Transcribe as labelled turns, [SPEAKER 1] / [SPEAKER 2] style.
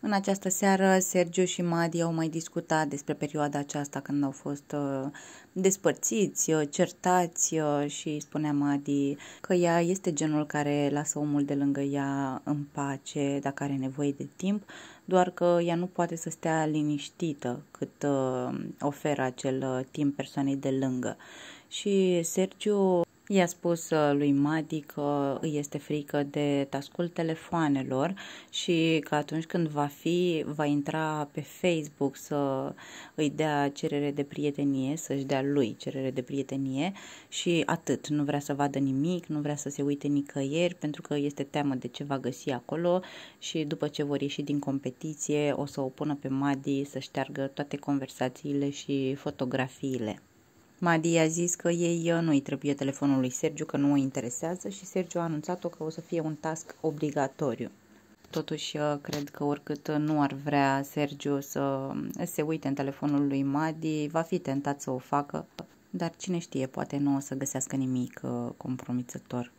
[SPEAKER 1] În această seară, Sergiu și Madi au mai discutat despre perioada aceasta când au fost uh, despărțiți, uh, certați uh, și spunea Madi că ea este genul care lasă omul de lângă ea în pace dacă are nevoie de timp, doar că ea nu poate să stea liniștită cât oferă acel timp persoanei de lângă. Și Sergiu I-a spus uh, lui Madi că îi este frică de tascul telefoanelor și că atunci când va fi, va intra pe Facebook să îi dea cerere de prietenie, să-și dea lui cerere de prietenie și atât. Nu vrea să vadă nimic, nu vrea să se uite nicăieri pentru că este teamă de ce va găsi acolo și după ce vor ieși din competiție o să o pună pe Madi să șteargă toate conversațiile și fotografiile. Madi a zis că ei uh, nu-i trebuie telefonul lui Sergiu, că nu o interesează și Sergiu a anunțat-o că o să fie un task obligatoriu. Totuși, uh, cred că oricât nu ar vrea Sergiu să uh, se uite în telefonul lui Madi, va fi tentat să o facă, dar cine știe, poate nu o să găsească nimic compromițător.